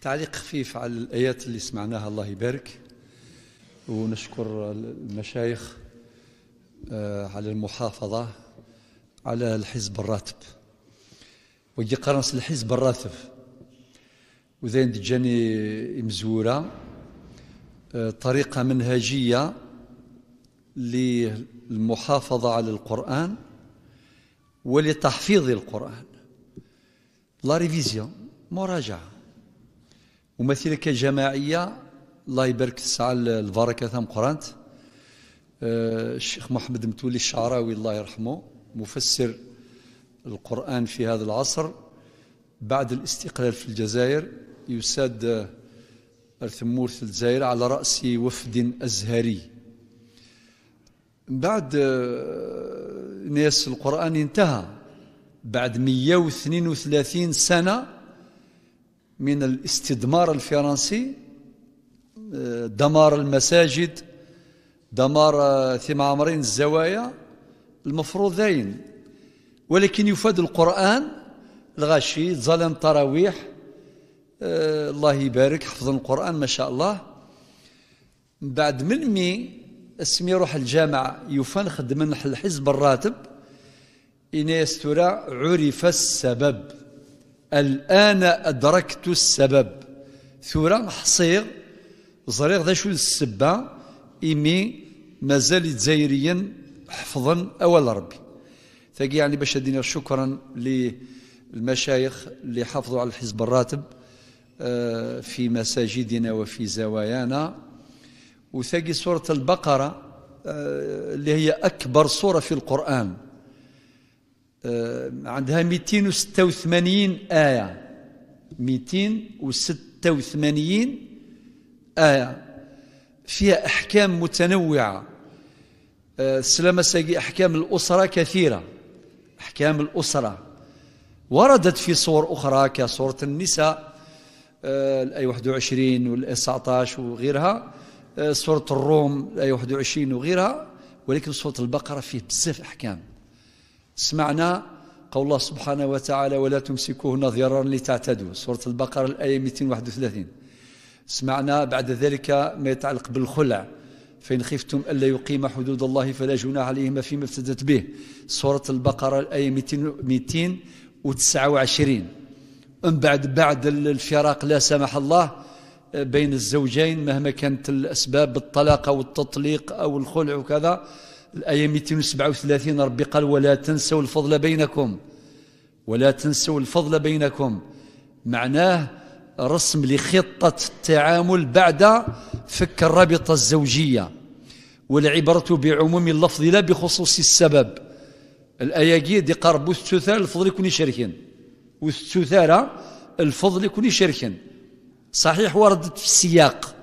تعليق خفيف على الآيات اللي سمعناها الله يبارك ونشكر المشايخ آه، على المحافظة على الحزب الراتب وجي قرنس الحزب الراتب وذين تجاني مزورة آه، طريقة منهجية للمحافظة على القرآن ولتحفيظ القرآن لا ريفيزيون مراجعه ومثيلة كجماعية الله يبارك الساعة البركة ثم قرانت آه، الشيخ محمد متولي الشعراوي الله يرحمه مفسر القرآن في هذا العصر بعد الاستقلال في الجزائر يساد الثمور في الجزائر على رأس وفد أزهري بعد آه، ناس القرآن انتهى بعد 132 سنة من الاستدمار الفرنسي آه، دمار المساجد دمار آه، ثم عمرين الزوايا المفروضين ولكن يفاد القرآن الغاشي ظلم تراويح آه، الله يبارك حفظ القرآن ما شاء الله من بعد من مي اسمي روح الجامعة يفان خدمنا الحزب الراتب إناس ترى عرف السبب الآن أدركت السبب ثورة حصير ظريغ ذا شو السبة إمي مازال زايريا حفظا أول ربي ثقي يعني باش أدينا شكرا للمشايخ اللي حافظوا على الحزب الراتب آه، في مساجدنا وفي زوايانا وثقي سورة البقرة آه، اللي هي أكبر سورة في القرآن آه، عندها 286 آية 286 آية فيها أحكام متنوعة آه، سلامة ساقي أحكام الأسرة كثيرة أحكام الأسرة وردت في صور أخرى كصورة النساء آه، الآية 21 والآية 19 وغيرها صورة الروم الآية 21 وغيرها ولكن صورة البقرة فيه بزاف أحكام سمعنا قول الله سبحانه وتعالى ولا تمسكوهن ضرارا لتعتدوا سورة البقرة الآية 231 سمعنا بعد ذلك ما يتعلق بالخلع فإن خفتم ألا يقيم حدود الله فلا جناح عليهما فيما افتدت به سورة البقرة الآية 229 من بعد بعد الفراق لا سمح الله بين الزوجين مهما كانت الأسباب الطلاق أو التطليق أو الخلع وكذا الآية 237 ربي قال ولا تنسوا الفضل بينكم ولا تنسوا الفضل بينكم معناه رسم لخطة التعامل بعد فك الرابطة الزوجية والعبرة بعموم اللفظ لا بخصوص السبب الآية دي قربوا الثثار الفضل يكون شركين والثثارة الفضل يكون شركين صحيح وردت في السياق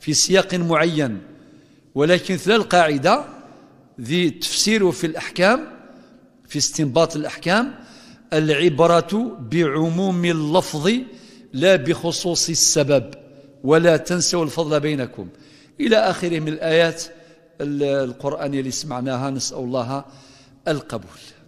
في سياق معين ولكن ثلاث القاعدة ذي تفسيره في الأحكام في استنباط الأحكام العبرة بعموم اللفظ لا بخصوص السبب ولا تنسوا الفضل بينكم إلى آخره من الآيات القرآنية اللي سمعناها نسأل الله القبول